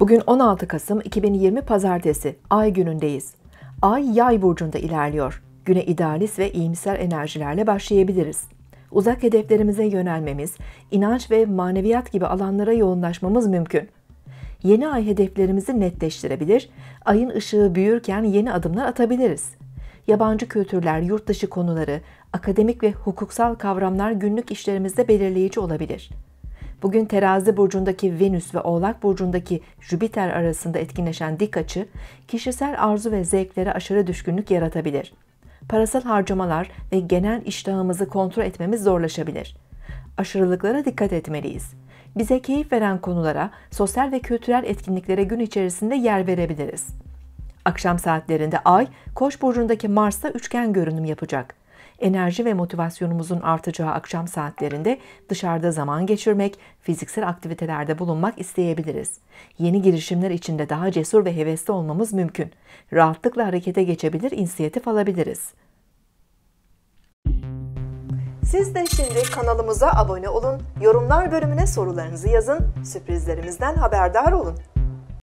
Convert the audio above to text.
Bugün 16 Kasım 2020 Pazartesi, Ay günündeyiz. Ay Yay burcunda ilerliyor. Güne idealist ve iyimser enerjilerle başlayabiliriz. Uzak hedeflerimize yönelmemiz, inanç ve maneviyat gibi alanlara yoğunlaşmamız mümkün. Yeni ay hedeflerimizi netleştirebilir, ayın ışığı büyürken yeni adımlar atabiliriz. Yabancı kültürler, yurt dışı konuları, akademik ve hukuksal kavramlar günlük işlerimizde belirleyici olabilir.'' Bugün terazi burcundaki Venüs ve Oğlak burcundaki Jüpiter arasında etkinleşen dik açı, kişisel arzu ve zevklere aşırı düşkünlük yaratabilir. Parasal harcamalar ve genel iştahımızı kontrol etmemiz zorlaşabilir. Aşırılıklara dikkat etmeliyiz. Bize keyif veren konulara, sosyal ve kültürel etkinliklere gün içerisinde yer verebiliriz. Akşam saatlerinde Ay, Koç burcundaki Mars'ta üçgen görünüm yapacak enerji ve motivasyonumuzun artacağı akşam saatlerinde dışarıda zaman geçirmek, fiziksel aktivitelerde bulunmak isteyebiliriz. Yeni girişimler içinde daha cesur ve hevesli olmamız mümkün. Rahatlıkla harekete geçebilir, inisiyatif alabiliriz. Siz de şimdi kanalımıza abone olun, yorumlar bölümüne sorularınızı yazın, sürprizlerimizden haberdar olun.